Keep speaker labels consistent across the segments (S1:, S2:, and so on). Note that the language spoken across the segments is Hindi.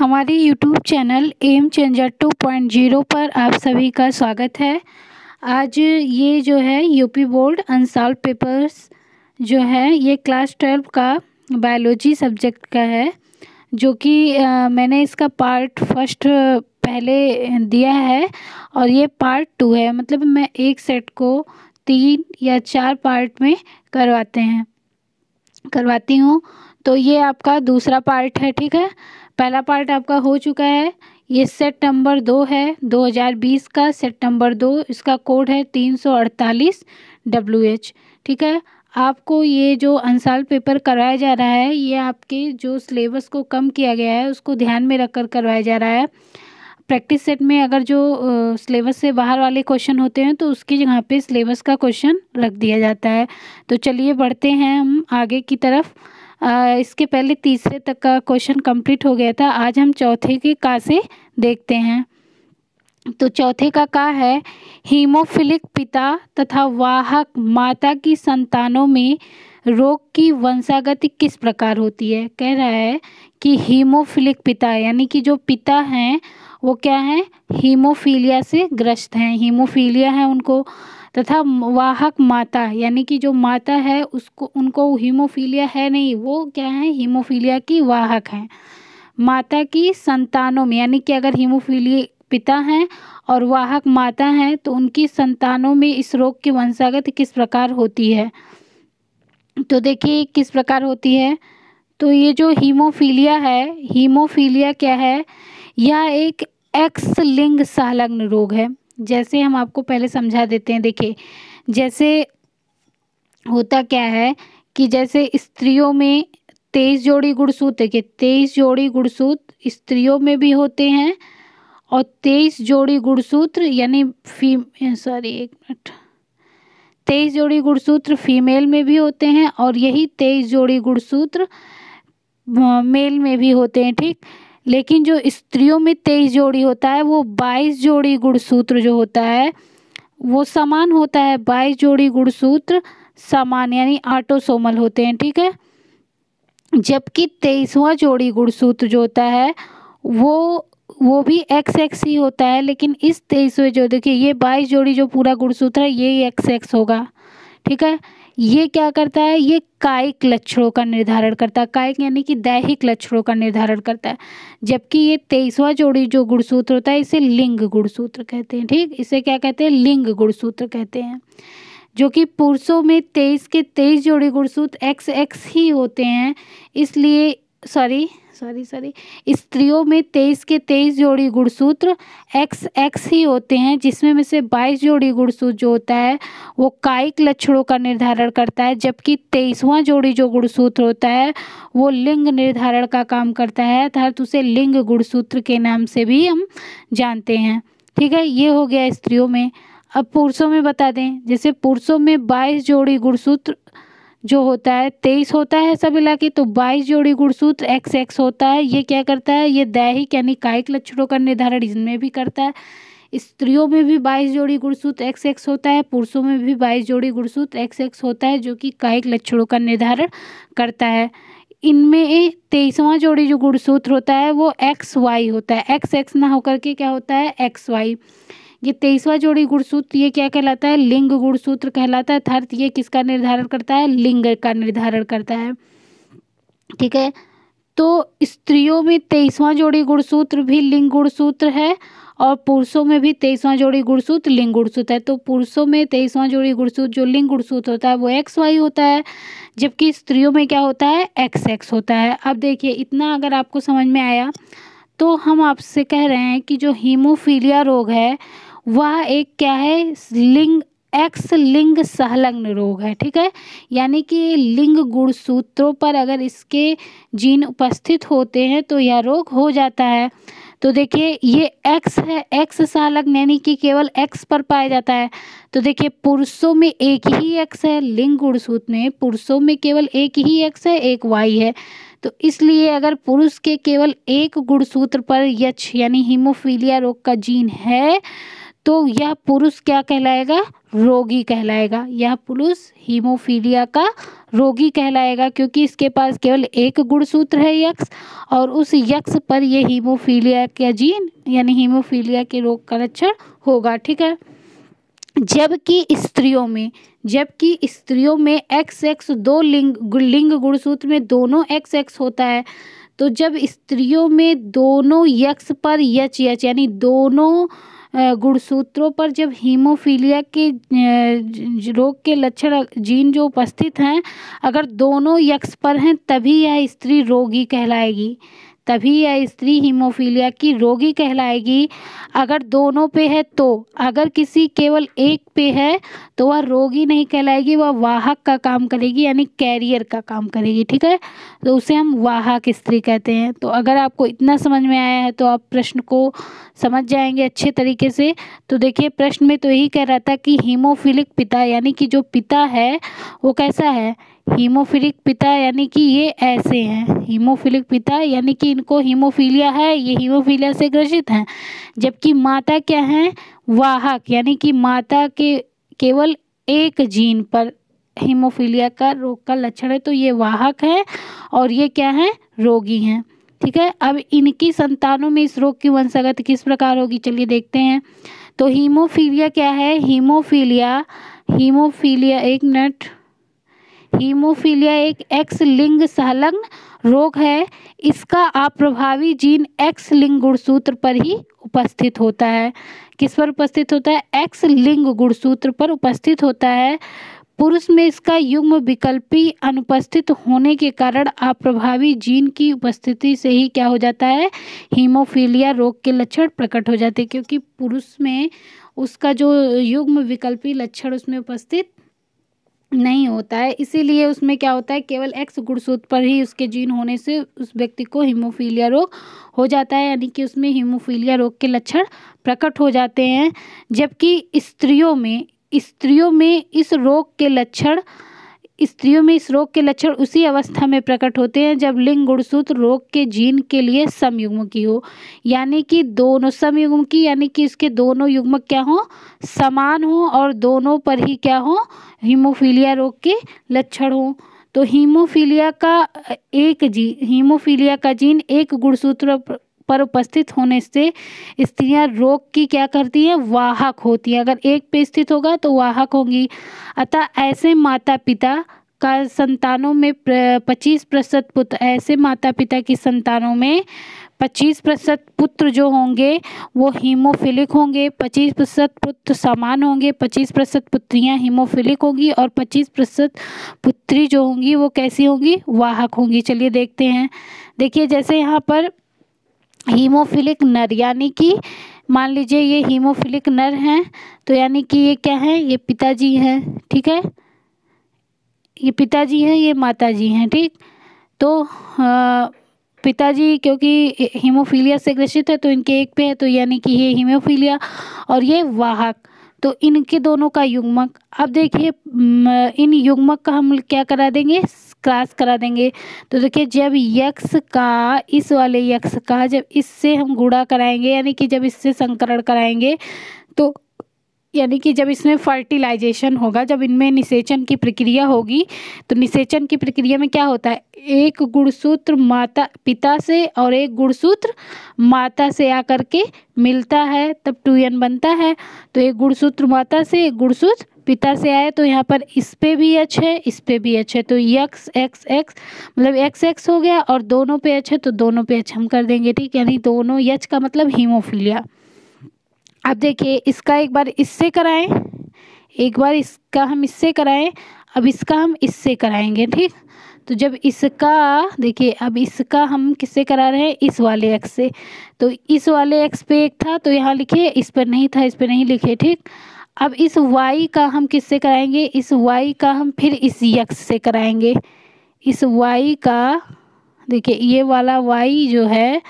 S1: हमारे YouTube channel M changer two point zero पर आप सभी का स्वागत है आज ये जो है यूपी बोर्ड अनसॉल्व पेपर्स जो है ये क्लास ट्वेल्व का बायोलॉजी सब्जेक्ट का है जो कि मैंने इसका पार्ट फर्स्ट पहले दिया है और ये पार्ट टू है मतलब मैं एक सेट को तीन या चार पार्ट में करवाते हैं करवाती हूँ तो ये आपका दूसरा पार्ट है ठीक है पहला पार्ट आपका हो चुका है ये सेट नंबर दो है 2020 का सेट नंबर दो इसका कोड है 348 सौ ठीक है आपको ये जो अनसाल पेपर करवाया जा रहा है ये आपके जो सिलेबस को कम किया गया है उसको ध्यान में रखकर करवाया जा रहा है प्रैक्टिस सेट में अगर जो सिलेबस से बाहर वाले क्वेश्चन होते हैं तो उसकी जगह पे सिलेबस का क्वेश्चन रख दिया जाता है तो चलिए बढ़ते हैं हम आगे की तरफ इसके पहले तीसरे तक का क्वेश्चन कंप्लीट हो गया था आज हम चौथे के का से देखते हैं तो चौथे का का है हीमोफिलिक पिता तथा वाहक माता की संतानों में रोग की वंशागति किस प्रकार होती है कह रहा है कि हीमोफिलिक पिता यानी कि जो पिता हैं वो क्या हैं हीमोफीलिया से ग्रस्त हैं हीमोफीलिया है उनको तथा वाहक माता यानी कि जो माता है उसको उनको हीमोफीलिया है नहीं वो क्या है हीमोफीलिया की वाहक हैं माता की संतानों में यानी कि अगर हीमोफीलिया पिता हैं और वाहक माता हैं तो उनकी संतानों में इस रोग की वंशागत किस प्रकार होती है तो देखिए किस प्रकार होती है तो ये जो हीमोफीलिया है हीमोफीलिया क्या है यह एक एक्स लिंग संलग्न रोग है जैसे हम आपको पहले समझा देते हैं देखिए जैसे होता क्या है कि जैसे स्त्रियों में तेईस जोड़ी गुड़सूत देखिए तेईस जोड़ी गुड़सूत स्त्रियों में भी होते हैं और तेईस जोड़ी गुड़सूत्र यानी फी सॉरी एक मिनट तेईस जोड़ी गुड़सूत्र फीमेल में भी होते हैं और यही तेईस जोड़ी गुड़सूत्र मेल में भी होते हैं ठीक लेकिन जो स्त्रियों में तेईस जोड़ी होता है वो बाईस जोड़ी गुणसूत्र जो होता है वो समान होता है बाईस जोड़ी गुणसूत्र समान यानी आटोसोमल होते हैं ठीक है जबकि तेईसवा जोड़ी गुणसूत्र जो होता है वो वो भी एक्स एक्स ही होता है लेकिन इस तेईसवें जो देखिए ये बाईस जोड़ी जो पूरा गुणसूत्र है ये एक्स एक्स होगा ठीक है ये क्या करता है ये कायिक लक्षणों का निर्धारण करता है कायिक यानी कि दैहिक लक्षणों का निर्धारण करता है जबकि ये तेईसवा जोड़ी जो गुणसूत्र होता है इसे लिंग गुणसूत्र कहते हैं ठीक इसे क्या कहते हैं लिंग गुणसूत्र कहते हैं जो कि पुरुषों में तेईस के तेईस जोड़ी गुणसूत्र एक्स एक्स ही होते हैं इसलिए सॉरी सॉरी सॉरी स्त्रियों में तेईस के तेईस जोड़ी गुणसूत्र एक्स एक्स ही होते हैं जिसमें में से बाईस जोड़ी गुणसूत्र जो होता है वो कायिक लक्षणों का निर्धारण करता है जबकि तेईसवां जोड़ी जो गुणसूत्र होता है वो लिंग निर्धारण का काम करता है अर्थात उसे लिंग गुणसूत्र के नाम से भी हम जानते हैं ठीक है ये हो गया स्त्रियों में अब पुरुषों में बता दें जैसे पुरुषों में बाईस जोड़ी गुणसूत्र जो होता है तेईस होता है सब इलाके तो बाईस जोड़ी गुणसूत्र एक्स एक्स होता है ये क्या करता है ये दैहिक यानी कायिक लक्षणों का निर्धारण इसमें भी करता है स्त्रियों में भी बाईस जोड़ी गुणसूत्र एक्स एक्स होता है पुरुषों में भी बाईस जोड़ी गुणसूत्र एक्स एक्स होता है जो कि कायिक लक्षणों का निर्धारण करता है इनमें तेईसवां जोड़ी जो गुणसूत्र होता है वो एक्स वाई होता है एक्स एक्स ना होकर के क्या होता है एक्स वाई ये तेईसवा जोड़ी गुणसूत्र ये क्या कहलाता है लिंग गुणसूत्र कहलाता है थर्थ ये किसका निर्धारण करता है लिंग का निर्धारण करता है ठीक है तो स्त्रियों में तेईसवां जोड़ी गुणसूत्र भी लिंग गुणसूत्र है और पुरुषों में भी तेईसवां जोड़ी गुणसूत्र लिंग गुणसूत्र है तो पुरुषों में तेईसवां जोड़ी गुणसूत्र जो लिंग गुणसूत्र होता है वो एक्स वाई होता है जबकि स्त्रियों में क्या होता है एक्स एक्स होता है अब देखिए इतना अगर आपको समझ में आया तो हम आपसे कह रहे हैं कि जो हीमोफीलिया रोग है वह एक क्या है लिंग एक्स लिंग सहलग्न रोग है ठीक है यानी कि लिंग गुणसूत्रों पर अगर इसके जीन उपस्थित होते हैं तो यह रोग हो जाता है तो देखिए ये एक्स है एक्स सहलग्न यानी कि केवल एक्स पर पाया जाता है तो देखिए पुरुषों में एक ही एक्स है लिंग गुणसूत्र में पुरुषों में केवल एक ही एक्स है एक वाई है तो इसलिए अगर पुरुष के केवल एक गुणसूत्र पर यक्ष यानी हीमोफीलिया रोग का जीन है तो यह पुरुष क्या कहलाएगा रोगी कहलाएगा यह पुरुष हीमोफीलिया का रोगी कहलाएगा क्योंकि इसके पास केवल एक गुणसूत्र है यक्ष और उस यक्ष पर यह हीमोफीलिया का जीन यानी हीमोफीलिया के रोग का लक्षण होगा ठीक है जबकि स्त्रियों में जबकि स्त्रियों में एक्स एक्स दो लिंग लिंग गुणसूत्र में दोनों एक्स एक्स होता है तो जब स्त्रियों में दोनों यक्ष पर यच यच यानी दोनों गुणसूत्रों पर जब हीमोफीलिया के रोग के लक्षण जीन जो उपस्थित हैं अगर दोनों यक्ष पर हैं तभी यह स्त्री रोगी कहलाएगी तभी यह स्त्री हीमोफीलिया की रोगी कहलाएगी अगर दोनों पे है तो अगर किसी केवल एक पे है तो वह रोगी नहीं कहलाएगी वह वाहक का काम करेगी यानी कैरियर का काम करेगी ठीक है तो उसे हम वाहक स्त्री कहते हैं तो अगर आपको इतना समझ में आया है तो आप प्रश्न को समझ जाएंगे अच्छे तरीके से तो देखिए प्रश्न में तो यही कह रहा था कि हीमोफिलिक पिता यानी कि जो पिता है वो कैसा है हीमोफिलिक पिता यानी कि ये ऐसे हैं हीमोफिलिक पिता यानी कि इनको हीमोफीलिया है ये हीमोफीलिया से ग्रसित हैं जबकि माता क्या हैं वाहक यानी कि माता के केवल एक जीन पर हीमोफीलिया का रोग का लक्षण है तो ये वाहक है और ये क्या है रोगी हैं ठीक है अब इनकी संतानों में इस रोग की वंशागत किस प्रकार होगी चलिए देखते हैं तो हीमोफीलिया क्या है हीमोफीलिया हीमोफीलिया एक मिनट हीमोफीलिया एक एक्स लिंग संलग्न रोग है इसका अप्रभावी जीन एक्स लिंग गुणसूत्र पर ही उपस्थित होता है किस पर उपस्थित होता है एक्स लिंग गुणसूत्र पर उपस्थित होता है पुरुष में इसका युग्म विकल्पी अनुपस्थित होने के कारण अप्रभावी जीन की उपस्थिति से ही क्या हो जाता है हीमोफीलिया रोग के लक्षण प्रकट हो जाते हैं क्योंकि पुरुष में उसका जो युग्म विकल्पी लक्षण उसमें उपस्थित नहीं होता है इसीलिए उसमें क्या होता है केवल एक्स गुणसूत्र पर ही उसके जीन होने से उस व्यक्ति को हीमोफीलिया रोग हो जाता है यानी कि उसमें हीमोफीलिया रोग के लक्षण प्रकट हो जाते हैं जबकि स्त्रियों में स्त्रियों में इस रोग के लक्षण स्त्रियों में इस रोग के लक्षण उसी अवस्था में प्रकट होते हैं जब लिंग गुणसूत्र रोग के जीन के लिए समयुग्मुखी हो यानी कि दोनों समयुग्मुखी यानी कि इसके दोनों युग्मक क्या हो समान हो और दोनों पर ही क्या हो हीमोफीलिया रोग के लक्षण हो तो हीमोफीलिया का एक जी हीमोफीलिया का जीन एक गुणसूत्र पर उपस्थित होने से स्त्रियां रोग की क्या करती हैं वाहक होती हैं अगर एक पे स्थित होगा तो वाहक होंगी अतः ऐसे माता पिता का संतानों में पच्चीस प्रतिशत पुत्र ऐसे माता पिता की संतानों में पच्चीस प्रतिशत पुत्र जो होंगे वो हीमोफिलिक होंगे पच्चीस प्रतिशत पुत्र समान होंगे पच्चीस प्रतिशत पुत्रियाँ हीमोफिलिक होंगी और पच्चीस प्रतिशत पुत्री जो होंगी वो कैसी होंगी वाहक होंगी चलिए देखते हैं देखिए जैसे यहाँ पर हीमोफिलिक नर यानी कि मान लीजिए ये हीमोफिलिक नर हैं तो यानी कि ये क्या है ये पिताजी हैं ठीक है ये पिताजी हैं ये माताजी हैं ठीक तो पिताजी क्योंकि हीमोफीलिया से ग्रसित है तो इनके एक पे है तो यानी कि ये हीमोफीलिया और ये वाहक तो इनके दोनों का युग्मक अब देखिए इन युग्मक का हम क्या करा देंगे क्लास करा देंगे तो देखिए जब यक्ष का इस वाले यक्ष का जब इससे हम गुड़ा कराएंगे यानी कि जब इससे संकरण कराएंगे तो यानी कि जब इसमें फर्टिलाइजेशन होगा जब इनमें निषेचन की प्रक्रिया होगी तो निषेचन की प्रक्रिया में क्या होता है एक गुणसूत्र माता पिता से और एक गुणसूत्र माता से आकर के मिलता है तब टू एन बनता है तो एक गुणसूत्र माता से एक गुणसूत्र पिता से आया तो यहाँ पर इस पे भी एच है इस पे भी एच है तो यक्स एक्स एक्स मतलब एक्स एक्स हो गया और दोनों पे एच है तो दोनों पे एच हम कर देंगे ठीक यानी दोनों यच का मतलब हीमोफीलिया अब देखिए इसका एक बार इससे कराएं एक बार इसका हम इससे कराएं अब इसका हम इससे कराएंगे ठीक तो जब इसका देखिए अब इसका हम किससे करा रहे हैं इस वाले एक्स से तो इस वाले एक्स पे एक था तो यहाँ लिखे इस पर नहीं था इस पर नहीं लिखे ठीक अब इस y का हम किससे कराएंगे इस y का हम फिर इस x से कराएंगे इस y का देखिए ये वाला y जो है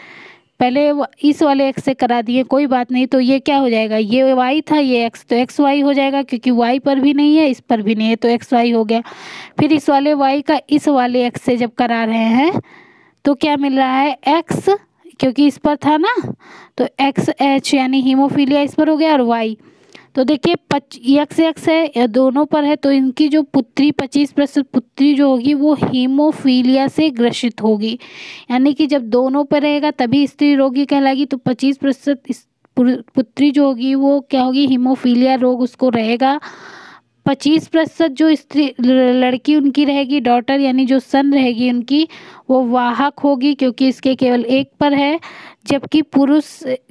S1: पहले इस वाले एक्स से करा दिए कोई बात नहीं तो ये क्या हो जाएगा ये वाई था ये एक्स तो एक्स वाई हो जाएगा क्योंकि वाई पर भी नहीं है इस पर भी नहीं है तो एक्स वाई हो गया फिर इस वाले वाई का इस वाले एक्स से जब करा रहे हैं तो क्या मिल रहा है एक्स क्योंकि इस पर था ना तो एक्स एच यानी हीमोफीलिया इस पर हो गया और वाई तो देखिए पच यक्स यक्स है या दोनों पर है तो इनकी जो पुत्री पच्चीस प्रतिशत पुत्री जो होगी वो हीमोफीलिया से ग्रसित होगी यानी कि जब दोनों पर रहेगा तभी स्त्री रोगी कहलाएगी तो पच्चीस प्रतिशत पुत्री जो होगी वो क्या होगी हीमोफीलिया रोग उसको रहेगा पच्चीस प्रतिशत जो स्त्री लड़की उनकी रहेगी डॉटर यानी जो सन रहेगी उनकी वो वाहक होगी क्योंकि इसके केवल एक पर है जबकि पुरुष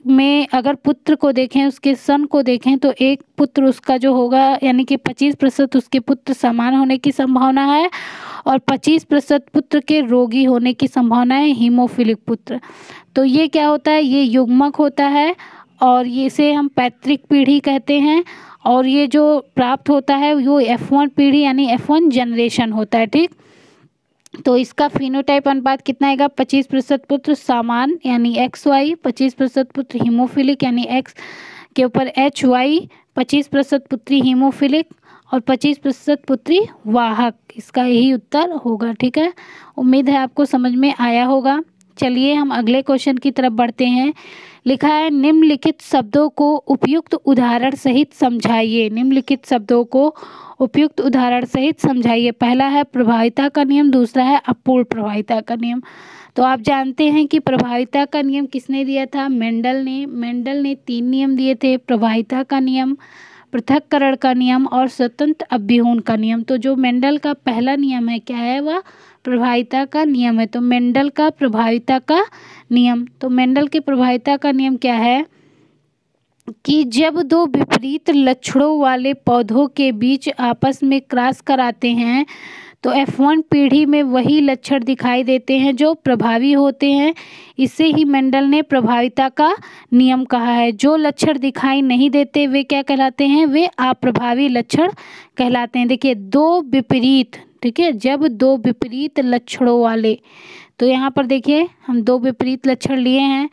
S1: में अगर पुत्र को देखें उसके सन को देखें तो एक पुत्र उसका जो होगा यानी कि पच्चीस प्रतिशत उसके पुत्र समान होने की संभावना है और पच्चीस प्रतिशत पुत्र के रोगी होने की संभावना है हीमोफिलिक पुत्र तो ये क्या होता है ये युग्मक होता है और ये इसे हम पैतृक पीढ़ी कहते हैं और ये जो प्राप्त होता है वो एफ वन पीढ़ी यानी एफ वन जनरेशन होता है ठीक तो इसका फिनोटाइप अनुपात कितना आएगा पच्चीस प्रतिशत पुत्र सामान यानी एक्स वाई पच्चीस प्रतिशत पुत्र हीमोफिलिक यानी एक्स के ऊपर एच वाई पच्चीस प्रतिशत पुत्री हीमोफिलिक और पच्चीस प्रतिशत पुत्री वाहक इसका यही उत्तर होगा ठीक है उम्मीद है आपको समझ में आया होगा चलिए हम अगले क्वेश्चन की तरफ बढ़ते हैं लिखा है निम्नलिखित शब्दों को उपयुक्त उदाहरण सहित समझाइए निम्नलिखित शब्दों को उपयुक्त उदाहरण सहित समझाइए पहला है प्रभाविता का नियम दूसरा है अपूर्ण प्रभाविता का नियम तो आप जानते हैं कि प्रभाविता का नियम किसने दिया था मेंडल ने मेंडल ने तीन नियम दिए थे प्रभाविता का नियम पृथककरण का नियम और स्वतंत्र अभ्यूहन का नियम तो जो मेंडल का पहला नियम है क्या है वह प्रभाविता का नियम है तो मेंडल का प्रभाविता का नियम तो मेंडल के प्रभाविता का नियम क्या है कि जब दो विपरीत लक्षणों वाले पौधों के बीच आपस में क्रॉस कराते हैं तो F1 पीढ़ी में वही लक्षण दिखाई देते हैं जो प्रभावी होते हैं इसे ही मेंडल ने प्रभाविता का नियम कहा है जो लक्षण दिखाई नहीं देते वे क्या कहलाते हैं वे अप्रभावी लक्षण कहलाते हैं देखिए दो विपरीत ठीक है जब दो विपरीत लक्षणों वाले तो यहाँ पर देखिए हम दो विपरीत लक्षण लिए हैं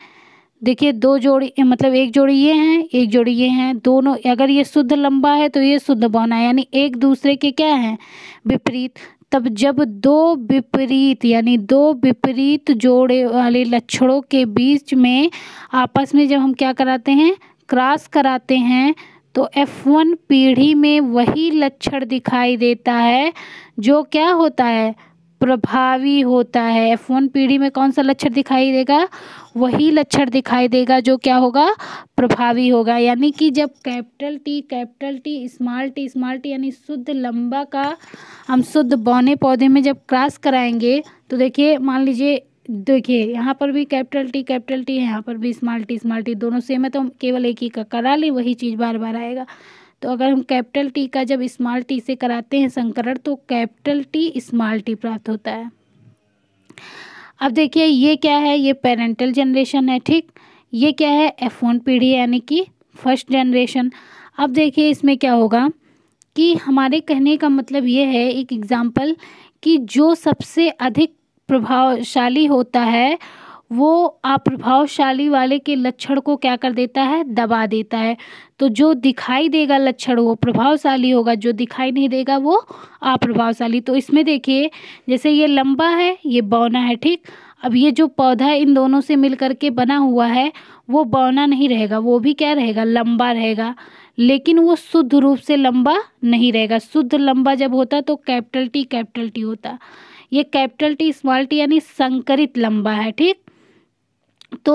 S1: देखिए दो जोड़ी मतलब एक जोड़ी ये हैं एक जोड़ी ये हैं दोनों अगर ये शुद्ध लंबा है तो ये शुद्ध बौना है यानी एक दूसरे के क्या हैं विपरीत तब जब दो विपरीत यानी दो विपरीत जोड़े वाले लक्षणों के बीच में आपस में जब हम क्या कराते हैं क्रॉस कराते हैं तो एफ वन पीढ़ी में वही लक्षण दिखाई देता है जो क्या होता है प्रभावी होता है एफ वन पीढ़ी में कौन सा लक्षण दिखाई देगा वही लक्षण दिखाई देगा जो क्या होगा प्रभावी होगा यानी कि जब capital T capital T small T small T यानी शुद्ध लंबा का हम शुद्ध बौने पौधे में जब क्रॉस कराएंगे तो देखिए मान लीजिए देखिए यहाँ पर भी कैपिटल टी कैपिटल टी है यहाँ पर भी स्मॉल टी स्मॉल टी दोनों सेम है तो हम केवल एक ही का करा लें वही चीज़ बार बार आएगा तो अगर हम कैपिटल टी का जब स्मॉल टी से कराते हैं संकरण तो कैपिटल टी स्मॉल टी प्राप्त होता है अब देखिए ये क्या है ये पेरेंटल जनरेशन है ठीक ये क्या है एफ वन पीढ़ी यानी कि फर्स्ट जनरेशन अब देखिए इसमें क्या होगा कि हमारे कहने का मतलब ये है एक एग्ज़ाम्पल कि जो सबसे अधिक प्रभावशाली होता है वो आप प्रभावशाली वाले के लक्षण को क्या कर देता है दबा देता है तो जो दिखाई देगा लक्षण वो प्रभावशाली होगा जो दिखाई नहीं देगा वो अप्रभावशाली तो इसमें देखिए जैसे ये लंबा है ये बौना है ठीक अब ये जो पौधा इन दोनों से मिल कर के बना हुआ है वो बौना नहीं रहेगा वो भी क्या रहेगा लंबा रहेगा लेकिन वो शुद्ध रूप से लंबा नहीं रहेगा शुद्ध लंबा जब होता तो कैपिटल टी कैपिटल टी होता ये कैपिटल टी स्मॉल टी यानी संकरित लंबा है ठीक तो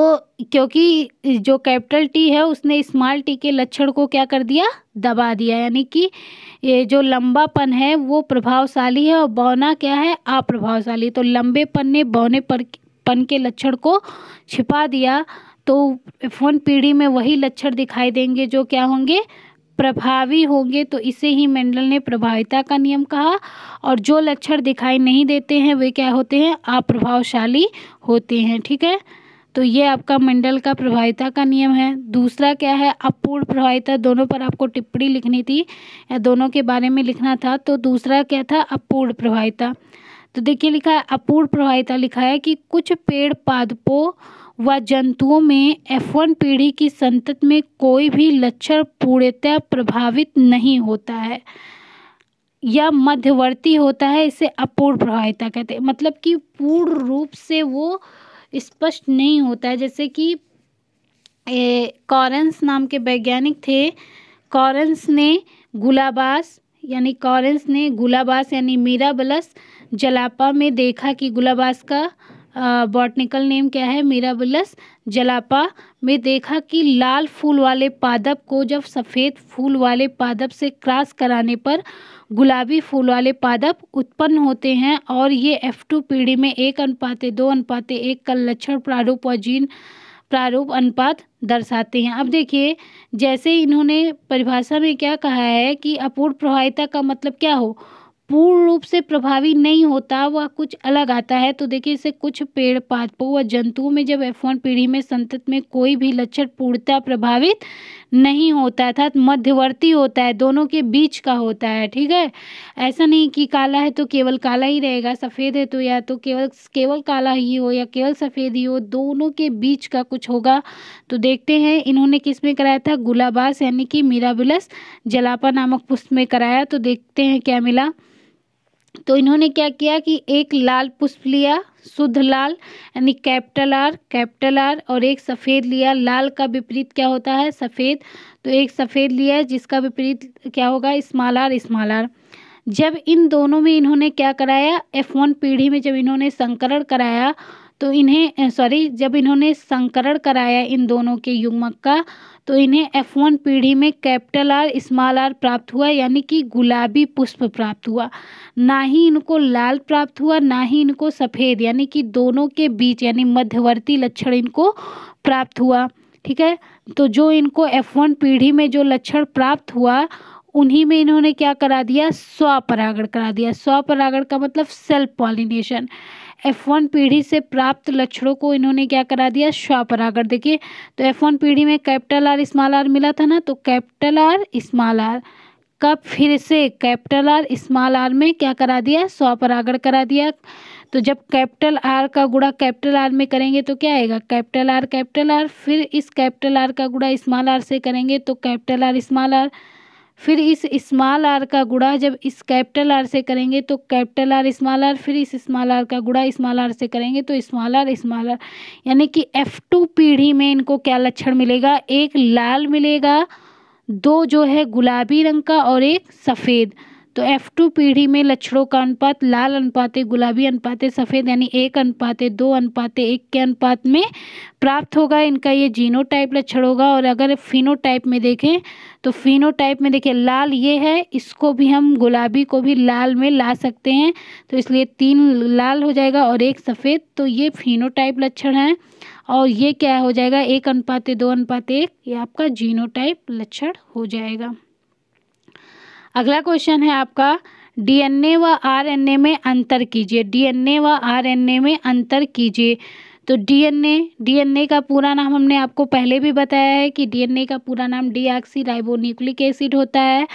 S1: क्योंकि जो कैपिटल टी है उसने स्मॉल टी के लक्षण को क्या कर दिया दबा दिया यानी कि ये जो लंबापन है वो प्रभावशाली है और बौना क्या है अप्रभावशाली तो लंबेपन ने बौने पर पन के लक्षण को छिपा दिया तो फोन पीढ़ी में वही लक्षण दिखाई देंगे जो क्या होंगे प्रभावी होंगे तो इसे ही मेंडल ने प्रभाविता का नियम कहा और जो लक्षण दिखाई नहीं देते हैं वे क्या होते हैं अप्रभावशाली होते हैं ठीक है तो ये आपका मंडल का प्रभाविता का नियम है दूसरा क्या है अपूर्ण प्रभाविता दोनों पर आपको टिप्पणी लिखनी थी या दोनों के बारे में लिखना था तो दूसरा क्या था अपूर्ण प्रभाविता तो देखिए लिखा है अपूर्ण प्रभाविता लिखा है कि कुछ पेड़ पादपों व जंतुओं में एफ वन पीढ़ी की संतत में कोई भी लक्षण पूर्णतया प्रभावित नहीं होता है या मध्यवर्ती होता है इसे अपूर्ण प्रभाविता कहते हैं मतलब कि पूर्ण रूप से वो स्पष्ट नहीं होता है जैसे कि कॉरेंस नाम के वैज्ञानिक थे कॉरेंस ने गुलाबास यानी कॉरेंस ने गुलाबास यानी मीराबलस जलापा में देखा कि गुलाबास का बॉटनिकल नेम क्या है मीराबुलस जलापा में देखा कि लाल फूल वाले पादप को जब सफ़ेद फूल वाले पादप से क्रॉस कराने पर गुलाबी फूल वाले पादप उत्पन्न होते हैं और ये एफ टू पीढ़ी में एक अनुपात दो अनुपात एक का लक्षण प्रारूप और जीन प्रारूप अनुपात दर्शाते हैं अब देखिए जैसे इन्होंने परिभाषा में क्या कहा है कि अपूर्ण प्रभाविता का मतलब क्या हो पूर्ण रूप से प्रभावी नहीं होता वह कुछ अलग आता है तो देखिए इसे कुछ पेड़ पादपों व जंतुओं में जब एफ वन पीढ़ी में संतत में कोई भी लक्षण पूर्णतः प्रभावित नहीं होता है अर्थात मध्यवर्ती होता है दोनों के बीच का होता है ठीक है ऐसा नहीं कि काला है तो केवल काला ही रहेगा सफ़ेद है तो या तो केवल केवल काला ही हो या केवल सफ़ेद ही हो दोनों के बीच का कुछ होगा तो देखते हैं इन्होंने किस में कराया था गुलाबास यानी कि मीराबुलस जलापा नामक पुष्प में कराया तो देखते हैं क्या मिला तो इन्होंने क्या किया कि एक लाल पुष्प लिया शुद्ध लाल यानी कैपिटल आर कैपिटल आर और एक सफ़ेद लिया लाल का विपरीत क्या होता है सफ़ेद तो एक सफ़ेद लिया जिसका विपरीत क्या होगा स्मॉल आर स्मॉल आर जब इन दोनों में इन्होंने क्या कराया एफ वन पीढ़ी में जब इन्होंने संकरण कराया तो इन्हें सॉरी जब इन्होंने संकरण कराया इन दोनों के युग्मक का तो इन्हें एफ वन पीढ़ी में कैपिटल आर स्मॉल आर प्राप्त हुआ यानी कि गुलाबी पुष्प प्राप्त हुआ ना ही इनको लाल प्राप्त हुआ ना ही इनको सफ़ेद यानी कि दोनों के बीच यानी मध्यवर्ती लक्षण इनको प्राप्त हुआ ठीक है तो जो इनको एफ वन पीढ़ी में जो लक्षण प्राप्त हुआ उन्हीं में इन्होंने क्या करा दिया स्वपरागण करा दिया स्वपरागण का मतलब सेल्फ पॉलिनेशन एफ वन पीढ़ी से प्राप्त लक्षणों को इन्होंने क्या करा दिया स्वापरागण देखिए तो एफ वन पीढ़ी में कैपिटल आर स्मॉल आर मिला था ना तो कैपिटल आर स्मॉल आर का फिर से कैपिटल आर स्मॉल आर में क्या करा दिया स्वापरागण करा दिया तो जब कैपिटल आर का गुड़ा कैपिटल आर में करेंगे तो क्या आएगा कैपिटल आर कैपिटल आर फिर इस कैपिटल आर का गुड़ा स्मॉल आर से करेंगे तो कैपिटल आर स्मॉल आर फिर इस स्मॉल आर का गुड़ा जब इस कैपिटल आर से करेंगे तो कैपिटल आर स्मॉल आर फिर इस स्मॉल आर का गुड़ा स्मॉल आर से करेंगे तो स्मॉल आर स्मॉल आर यानी कि एफ टू पीढ़ी में इनको क्या लक्षण मिलेगा एक लाल मिलेगा दो जो है गुलाबी रंग का और एक सफ़ेद तो एफ टू पीढ़ी में लक्षणों का अनुपात लाल अनुपात गुलाबी अनुपात सफ़ेद यानी एक अनुपात दो अनुपात एक के अनुपात में प्राप्त होगा इनका ये जीनो टाइप लक्षण होगा और अगर फिनो टाइप में देखें तो फिनो टाइप में देखिए लाल ये है इसको भी हम गुलाबी को भी लाल में ला सकते हैं तो इसलिए तीन लाल हो जाएगा और एक सफ़ेद तो ये फिनो टाइप लक्षण है और ये क्या हो जाएगा एक अनुपात दो अनुपात एक ये आपका जीनो टाइप लक्षण हो जाएगा अगला क्वेश्चन है आपका डीएनए व आरएनए में अंतर कीजिए डीएनए व आरएनए में अंतर कीजिए तो डीएनए डीएनए का पूरा नाम हमने आपको पहले भी बताया है कि डीएनए का पूरा नाम डीआक्सी राइबोन्यूक्लिक एसिड होता है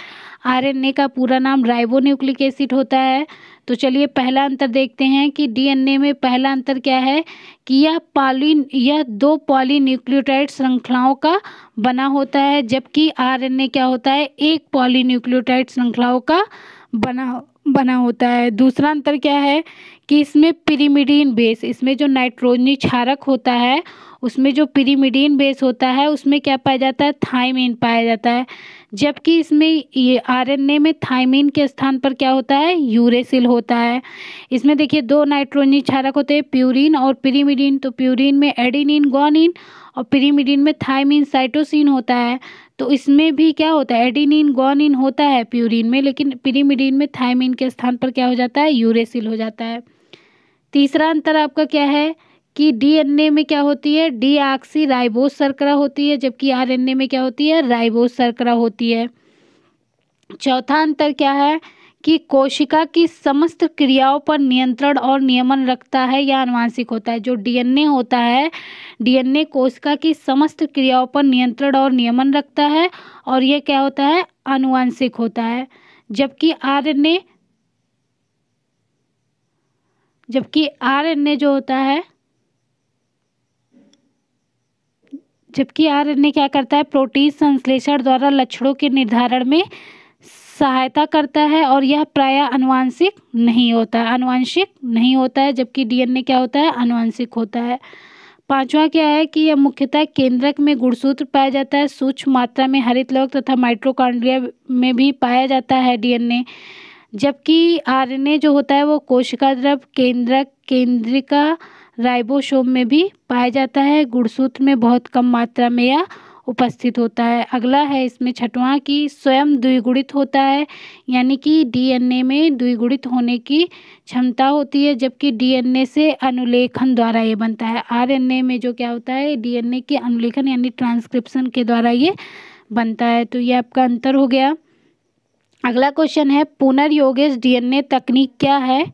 S1: आरएनए का पूरा नाम राइबोन्यूक्लिक एसिड होता है तो चलिए पहला अंतर देखते हैं कि डीएनए में पहला अंतर क्या है कि यह पॉली यह दो पॉलीन्यूक्लियोटाइड श्रृंखलाओं का बना होता है जबकि आरएनए क्या होता है एक पॉलीन्यूक्लियोटाइड श्रृंखलाओं का बना बना होता है दूसरा अंतर क्या है कि इसमें पिरीमिडीन बेस इसमें जो नाइट्रोजनी क्षारक होता है उसमें जो पिरीमिडीन बेस होता है उसमें क्या पाया जाता है थाइमिन पाया जाता है जबकि इसमें ये आरएनए में थाइमिन के स्थान पर क्या होता है यूरेसिल होता है इसमें देखिए दो नाइट्रोजनी क्षारक होते हैं प्यूरिन और पिरीमिडिन तो प्यूरिन में एडिनिन गोनिन और पिरीमिडिन में थाइमिन साइटोसिन होता है तो इसमें भी क्या होता है एडिनिन गोनिन होता है प्यूरिन में लेकिन पिरीमिडिन में थाइमिन के स्थान पर क्या हो जाता है यूरेसिल हो जाता है तीसरा अंतर आपका क्या है कि डीएनए में क्या होती है डी आक्सी राइबोस सर्करा होती है जबकि आरएनए में क्या होती है राइबोस सर्करा होती है चौथा अंतर क्या है कि कोशिका की समस्त क्रियाओं पर नियंत्रण और नियमन रखता है या अनुवांशिक होता है जो डीएनए होता है डीएनए कोशिका की समस्त क्रियाओं पर नियंत्रण और नियमन रखता है और यह क्या होता है अनुवांशिक होता है जबकि आरएनए जबकि आरएनए जो होता है जबकि आरएनए क्या करता है प्रोटीन संश्लेषण द्वारा लक्षणों के निर्धारण में सहायता करता है और यह प्रायः अनुवांशिक नहीं होता है अनुवांशिक नहीं होता है जबकि डीएनए क्या होता है अनुवांशिक होता है पांचवा क्या है कि यह मुख्यतः केंद्रक में गुणसूत्र पाया जाता है सूक्ष्म मात्रा में हरित लोग तथा माइट्रोकॉन्ड्रिया में भी पाया जाता है डीएनए जबकि आरएनए जो होता है वो कोशिका द्रव केंद्रक केंद्रिका राइबोसोम में भी पाया जाता है गुड़सूत्र में बहुत कम मात्रा में यह उपस्थित होता है अगला है इसमें छठवां कि स्वयं द्विगुणित होता है यानी कि डीएनए में द्विगुणित होने की क्षमता होती है जबकि डीएनए से अनुलेखन द्वारा ये बनता है आरएनए में जो क्या होता है डीएनए के अनुलेखन यानी ट्रांसक्रिप्शन के द्वारा ये बनता है तो ये आपका अंतर हो गया अगला क्वेश्चन है पुनर्योगेश डी तकनीक क्या है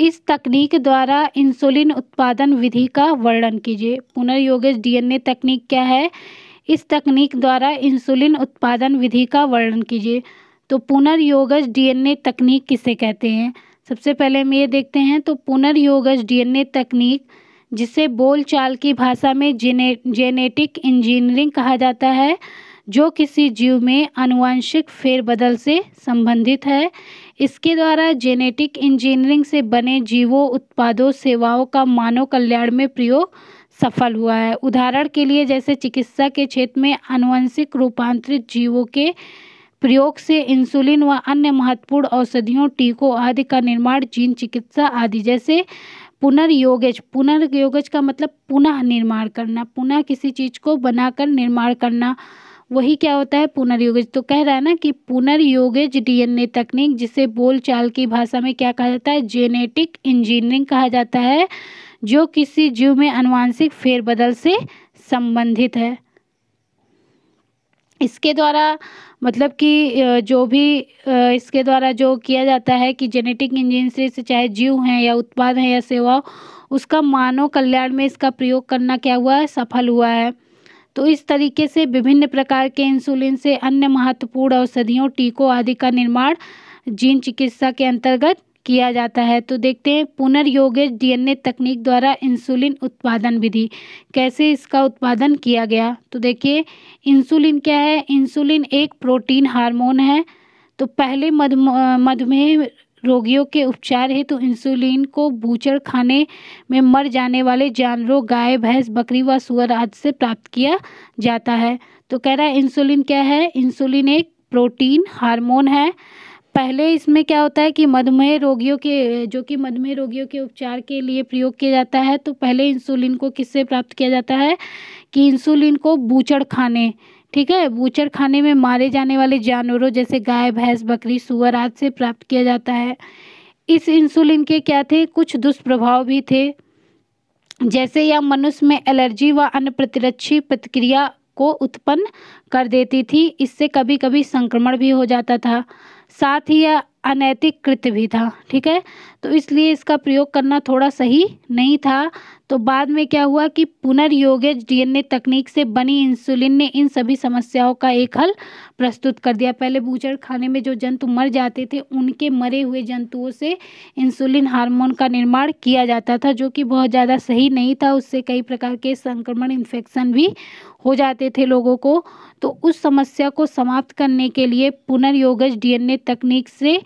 S1: इस तकनीक द्वारा इंसुलिन उत्पादन विधि का वर्णन कीजिए पुनर्योगित डीएनए तकनीक क्या है इस तकनीक द्वारा इंसुलिन उत्पादन विधि का वर्णन कीजिए तो पुनर्योगज डीएनए तकनीक किसे कहते हैं सबसे पहले हम ये देखते हैं तो पुनर्योगज डीएनए तकनीक जिसे बोलचाल की भाषा में जेने जेनेटिक इंजीनियरिंग कहा जाता है जो किसी जीव में आनुवंशिक फेरबदल से संबंधित है इसके द्वारा जेनेटिक इंजीनियरिंग से बने जीवों उत्पादों सेवाओं का मानव कल्याण में प्रयोग सफल हुआ है उदाहरण के लिए जैसे चिकित्सा के क्षेत्र में आनुवंशिक रूपांतरित जीवों के प्रयोग से इंसुलिन व अन्य महत्वपूर्ण औषधियों टीकों आदि का निर्माण जीन चिकित्सा आदि जैसे पुनर्योगज पुनर्योगज का मतलब पुनः निर्माण करना पुनः किसी चीज़ को बनाकर निर्माण करना वही क्या होता है पुनर्योगेज तो कह रहा है ना कि पुनर्योगिज डीएनए तकनीक जिसे बोलचाल की भाषा में क्या कहा जाता है जेनेटिक इंजीनियरिंग कहा जाता है जो किसी जीव में अनुवांशिक फेरबदल से संबंधित है इसके द्वारा मतलब कि जो भी इसके द्वारा जो किया जाता है कि जेनेटिक इंजीनियरिंग से चाहे जीव हैं या उत्पाद हैं या सेवा उसका मानव कल्याण में इसका प्रयोग करना क्या हुआ है सफल हुआ है तो इस तरीके से विभिन्न प्रकार के इंसुलिन से अन्य महत्वपूर्ण औषधियों टीकों आदि का निर्माण जीन चिकित्सा के अंतर्गत किया जाता है तो देखते हैं पुनर्योगे डीएनए तकनीक द्वारा इंसुलिन उत्पादन विधि कैसे इसका उत्पादन किया गया तो देखिए इंसुलिन क्या है इंसुलिन एक प्रोटीन हार्मोन है तो पहले मधु मधुमेह रोगियों के उपचार हेतु तो इंसुलिन को बूचड़ खाने में मर जाने वाले जानवरों गाय भैंस बकरी व सुअर आदि से प्राप्त किया जाता है तो कह रहा है इंसुलिन क्या है इंसुलिन एक प्रोटीन हार्मोन है पहले इसमें क्या होता है कि मधुमेह रोगियों के जो कि मधुमेह रोगियों के उपचार के लिए प्रयोग किया जाता है तो पहले इंसुलिन को किससे प्राप्त किया जाता है कि इंसुलिन को बूचड़ खाने ठीक है बूचर खाने में मारे जाने वाले जानवरों जैसे गाय भैंस बकरी सुअर आदि से प्राप्त किया जाता है इस इंसुलिन के क्या थे कुछ दुष्प्रभाव भी थे जैसे यह मनुष्य में एलर्जी व अन्य प्रतिरक्षी प्रतिक्रिया को उत्पन्न कर देती थी इससे कभी कभी संक्रमण भी हो जाता था साथ ही यह अनैतिक कृत्य भी था ठीक है तो इसलिए इसका प्रयोग करना थोड़ा सही नहीं था तो बाद में क्या हुआ कि पुनर्योगज डीएनए तकनीक से बनी इंसुलिन ने इन सभी समस्याओं का एक हल प्रस्तुत कर दिया पहले बूचड़ खाने में जो जंतु मर जाते थे उनके मरे हुए जंतुओं से इंसुलिन हार्मोन का निर्माण किया जाता था जो कि बहुत ज़्यादा सही नहीं था उससे कई प्रकार के संक्रमण इन्फेक्शन भी हो जाते थे लोगों को तो उस समस्या को समाप्त करने के लिए पुनर्योगज डीएनए तकनीक से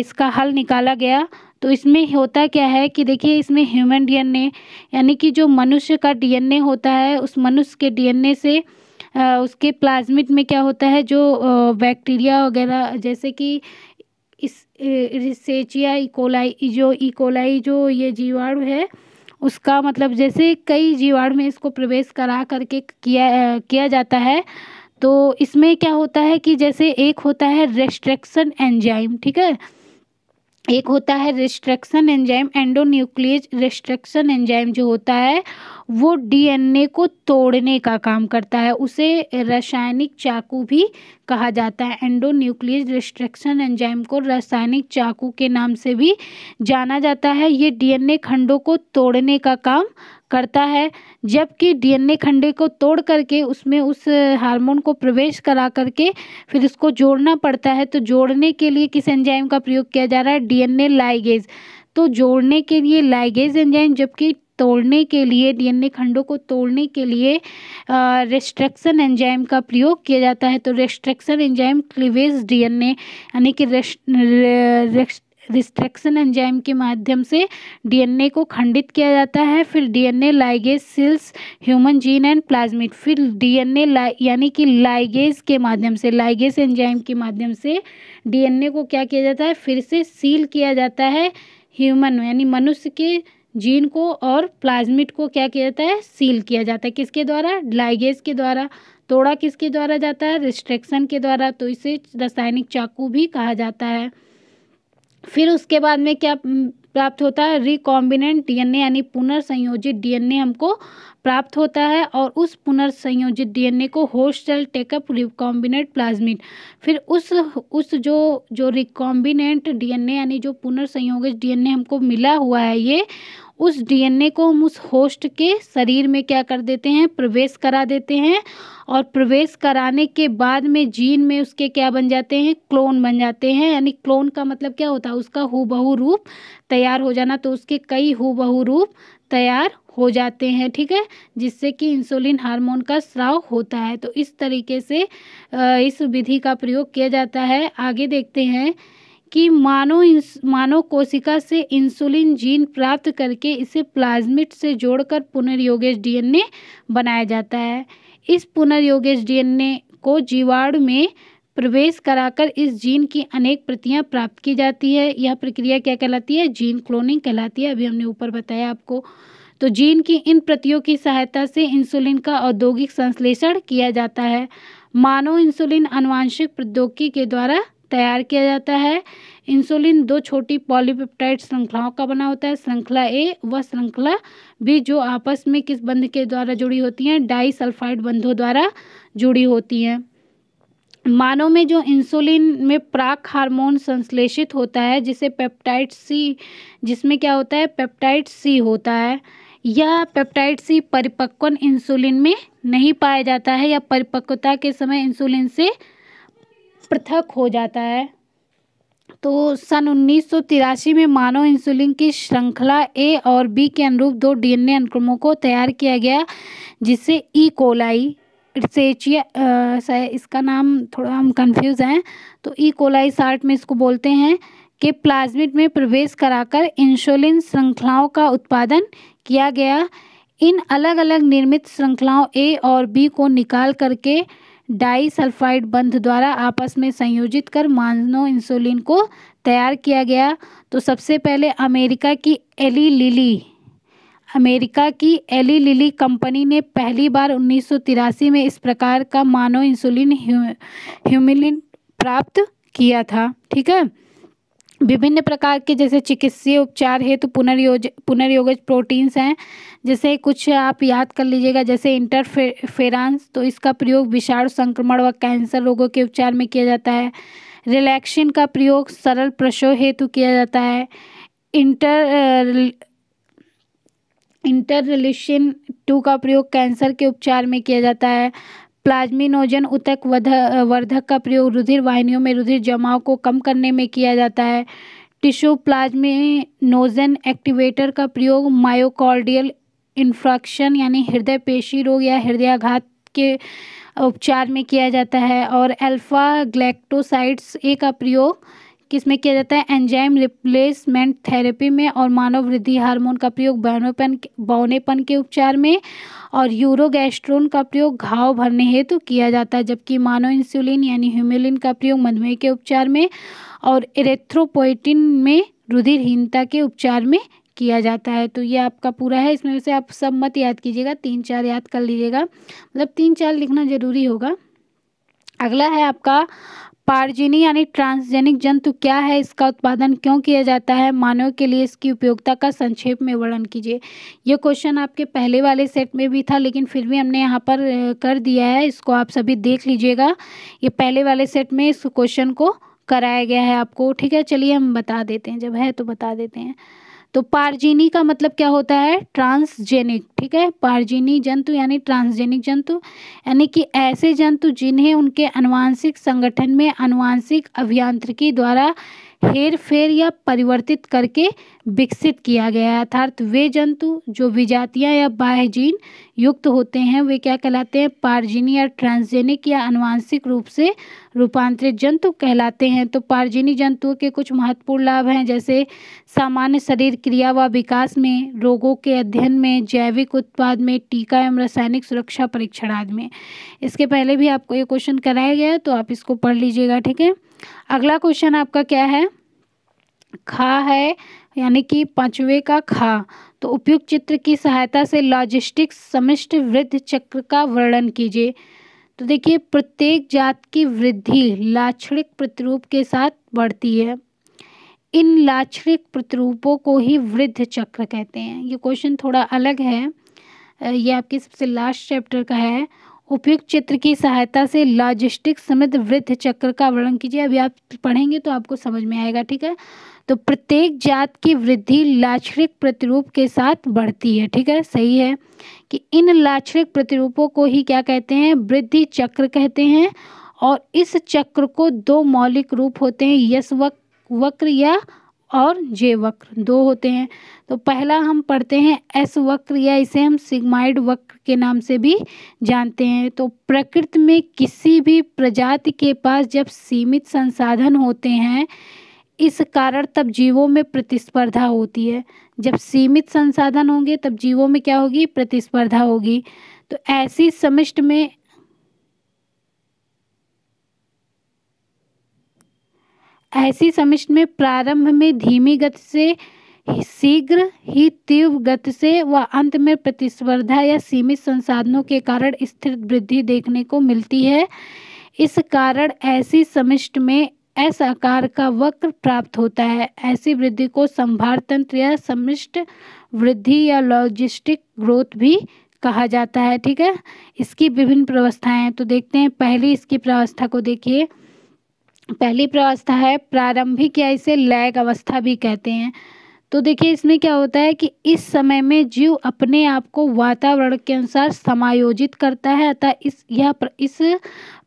S1: इसका हल निकाला गया तो इसमें होता क्या है कि देखिए इसमें ह्यूमन डीएनए यानी कि जो मनुष्य का डीएनए होता है उस मनुष्य के डीएनए से आ, उसके प्लाज्मिट में क्या होता है जो बैक्टीरिया वगैरह जैसे कि इस रिसेचिया इकोलाई e. जो इकोलाई e. जो ये जीवाणु है उसका मतलब जैसे कई जीवाणु में इसको प्रवेश करा करके किया किया जाता है तो इसमें क्या होता है कि जैसे एक होता है रेस्ट्रिक्शन एंजाइम ठीक है एक होता है restriction enzyme endonuclease restriction enzyme जो होता है वो डीएनए को तोड़ने का काम करता है उसे रासायनिक चाकू भी कहा जाता है एंडोन्यूक्लियज रिस्ट्रक्शन एंजाइम को रासायनिक चाकू के नाम से भी जाना जाता है ये डीएनए खंडों को तोड़ने का काम करता है जबकि डीएनए खंडे को तोड़ करके उसमें उस हार्मोन को प्रवेश करा करके फिर इसको जोड़ना पड़ता है तो जोड़ने के लिए किस एंजाइम का प्रयोग किया जा रहा है डीएनए लाइगेज तो जोड़ने के लिए लाइगेज एंजाइम जबकि तोड़ने के लिए डीएनए खंडों को तोड़ने के लिए रेस्ट्रक्शन एंजाइम का प्रयोग किया जाता है तो रेस्ट्रक्शन एंजाइम क्लीवेज डीएनए यानी कि रेस्ट रिस्ट्रक्शन एंजाइम के माध्यम से डीएनए को खंडित किया जाता है फिर DNA ligase cells human gene and plasmid फिर डीएनए यानी कि लाइगेज के माध्यम से लाइगेज एंजाइम के माध्यम से डीएनए को क्या किया जाता है फिर से सील किया जाता है ह्यूमन यानी मनुष्य के जीन को और प्लाज्मिड को क्या किया जाता है सील किया जाता है किसके द्वारा लाइगेज के द्वारा तोड़ा किसके द्वारा जाता है रिस्ट्रिक्शन के द्वारा तो इसे रासायनिक चाकू भी कहा जाता है फिर उसके बाद में क्या प्राप्त होता है रिकॉम्बिनेंट डीएनए यानी पुनर्संयोजित डीएनए हमको प्राप्त होता है और उस पुनर्संयोजित डीएनए को host cell take up recombinant plasmid फिर उस उस जो जो रिकॉम्बिनेंट डीएनए यानी जो पुनर्संयोजित डीएनए हमको मिला हुआ है ये उस डीएनए को हम उस होस्ट के शरीर में क्या कर देते हैं प्रवेश करा देते हैं और प्रवेश कराने के बाद में जीन में उसके क्या बन जाते हैं क्लोन बन जाते हैं यानी क्लोन का मतलब क्या होता है उसका हु रूप तैयार हो जाना तो उसके कई हु रूप तैयार हो जाते हैं ठीक है जिससे कि इंसुलिन हार्मोन का स्राव होता है तो इस तरीके से इस विधि का प्रयोग किया जाता है आगे देखते हैं कि मानव मानव कोशिका से इंसुलिन जीन प्राप्त करके इसे प्लाज्मिट से जोड़कर पुनर्योगेश डीएनए बनाया जाता है इस पुनर्योगेश डीएनए को जीवाणु में प्रवेश कराकर इस जीन की अनेक प्रतियां प्राप्त की जाती है यह प्रक्रिया क्या कहलाती है जीन क्लोनिंग कहलाती है अभी हमने ऊपर बताया आपको तो जीन की इन प्रतियों की सहायता से इंसुलिन का औद्योगिक संश्लेषण किया जाता है मानव इंसुलिन अनुवांशिक प्रौद्योगिकी के द्वारा तैयार किया जाता है इंसुलिन दो छोटी पॉलीपेप्टाइड श्रृंखलाओं का बना होता है श्रृंखला ए व श्रृंखला बी जो आपस में किस बंध के द्वारा जुड़ी होती हैं डाई सल्फाइड बंधों द्वारा जुड़ी होती हैं मानव में जो इंसुलिन में प्राक हार्मोन संश्लेषित होता है जिसे पेप्टाइड सी जिसमें क्या होता है पेप्टाइड सी होता है यह पेप्टाइड सी परिपक्वन इंसुलिन में नहीं पाया जाता है या परिपक्वता के समय इंसुलिन से पृथक हो जाता है तो सन उन्नीस में मानव इंसुलिन की श्रृंखला ए और बी के अनुरूप दो डीएनए अनुक्रमों को तैयार किया गया जिससे ई कोलाई सेचिया इसका नाम थोड़ा हम कंफ्यूज हैं तो ई कोलाई साल्ट में इसको बोलते हैं के प्लाज्मिट में प्रवेश कराकर इंसुलिन श्रृंखलाओं का उत्पादन किया गया इन अलग अलग निर्मित श्रृंखलाओं ए और बी को निकाल करके डाई सल्फाइड बंध द्वारा आपस में संयोजित कर मानो इंसुलिन को तैयार किया गया तो सबसे पहले अमेरिका की एली लिली अमेरिका की एली लिली कंपनी ने पहली बार उन्नीस में इस प्रकार का मानो इंसुलिन ह्यूमिलिन प्राप्त किया था ठीक है विभिन्न प्रकार के जैसे चिकित्सीय उपचार हेतु तो पुनर्योज पुनर्योगज प्रोटीन्स हैं जैसे कुछ आप याद कर लीजिएगा जैसे इंटरफेरांस तो इसका प्रयोग विषाणु संक्रमण व कैंसर रोगों के उपचार में किया जाता है रिलैक्सिन का प्रयोग सरल प्रसव हेतु किया जाता है इंटर इंटर टू का प्रयोग कैंसर के उपचार में किया जाता है प्लाज्मिनोजन उतक वर्धक का प्रयोग रुधिर वाहिनियों में रुधिर जमाव को कम करने में किया जाता है टिश्यू प्लाज्मिनोजन एक्टिवेटर का प्रयोग मायोकॉर्डियल इन्फ्रक्शन यानी हृदय पेशी रोग या हृदयाघात के उपचार में किया जाता है और अल्फा ग्लैक्टोसाइड्स ए का प्रयोग किस में किया जाता है एंजाइम रिप्लेसमेंट थेरेपी में और मानव वृद्धि हार्मोन का प्रयोग बौनेपन बौनेपन के उपचार में और यूरोगैस्ट्रोन का प्रयोग घाव भरने हेतु तो किया जाता है जबकि मानव इंसुलिन यानी ह्यूमिलिन का प्रयोग मधुमेह के उपचार में और एरेथ्रोपोइटिन में रुधिरहीनता के उपचार में किया जाता है तो ये आपका पूरा है इसमें से आप सब मत याद कीजिएगा तीन चार याद कर लीजिएगा मतलब तीन चार लिखना ज़रूरी होगा अगला है आपका पारजीनी यानी ट्रांसजेनिक जंतु क्या है इसका उत्पादन क्यों किया जाता है मानव के लिए इसकी उपयोगिता का संक्षेप में वर्णन कीजिए यह क्वेश्चन आपके पहले वाले सेट में भी था लेकिन फिर भी हमने यहाँ पर कर दिया है इसको आप सभी देख लीजिएगा ये पहले वाले सेट में इस क्वेश्चन को कराया गया है आपको ठीक है चलिए हम बता देते हैं जब है तो बता देते हैं तो पारजीनी का मतलब क्या होता है ट्रांसजेनिक ठीक है पारजीनी जंतु यानी ट्रांसजेनिक जंतु यानी कि ऐसे जंतु जिन्हें उनके अनुवांशिक संगठन में अनुवांशिक अभियांत्रिकी द्वारा हेर फेर या परिवर्तित करके विकसित किया गया है अर्थात वे जंतु जो विजातियाँ या बाहजीन युक्त होते हैं वे क्या कहलाते हैं पारजीनी या ट्रांसजेनिक या अनुवांशिक रूप से रूपांतरित जंतु कहलाते हैं तो पारजीनी जंतुओं के कुछ महत्वपूर्ण लाभ हैं जैसे सामान्य शरीर क्रिया व विकास में रोगों के अध्ययन में जैविक उत्पाद में टीका एवं रासायनिक सुरक्षा परीक्षण आदि में इसके पहले भी आपको ये क्वेश्चन कराया गया तो आप इसको पढ़ लीजिएगा ठीक है अगला क्वेश्चन आपका क्या है खा है यानी कि पांचवे का खा तो उपयुक्त चित्र की सहायता से लॉजिस्टिक्स समिष्ट वृद्ध चक्र का वर्णन कीजिए तो देखिए प्रत्येक जात की वृद्धि लाक्षणिक प्रतिरूप के साथ बढ़ती है इन लाक्षणिक प्रतिरूपों को ही वृद्ध चक्र कहते हैं ये क्वेश्चन थोड़ा अलग है ये आपके सबसे लास्ट चैप्टर का है उपयुक्त चित्र की सहायता से लॉजिस्टिक समित वृद्ध चक्र का वर्णन कीजिए अभी आप पढ़ेंगे तो आपको समझ में आएगा ठीक है तो प्रत्येक जात की वृद्धि लाक्षरिक प्रतिरूप के साथ बढ़ती है ठीक है सही है कि इन लाक्षरिक प्रतिरूपों को ही क्या कहते हैं वृद्धि चक्र कहते हैं और इस चक्र को दो मौलिक रूप होते हैं यश वक्र या और जे वक्र दो होते हैं तो पहला हम पढ़ते हैं एस वक्र या इसे हम सिग्माइड वक्र के नाम से भी जानते हैं तो प्रकृति में किसी भी प्रजाति के पास जब सीमित संसाधन होते हैं इस कारण तब जीवों में प्रतिस्पर्धा होती है जब सीमित संसाधन होंगे तब जीवों में क्या होगी प्रतिस्पर्धा होगी तो ऐसी समिष्ट में ऐसी समिष्ट में प्रारंभ में धीमी गति से शीघ्र ही तीव्र गति से व अंत में प्रतिस्पर्धा या सीमित संसाधनों के कारण स्थिर वृद्धि देखने को मिलती है इस कारण ऐसी समिष्ट में एस आकार का वक्र प्राप्त होता है ऐसी वृद्धि को संभार तंत्र या समिष्ट वृद्धि या लॉजिस्टिक ग्रोथ भी कहा जाता है ठीक है इसकी विभिन्न प्रवस्थाएं तो देखते हैं पहली इसकी प्रवस्था को देखिए पहली प्रवस्था है प्रारंभिक या इसे लैग अवस्था भी कहते हैं तो देखिए इसमें क्या होता है कि इस समय में जीव अपने आप को वातावरण के अनुसार समायोजित करता है अतः इस यह प्र, इस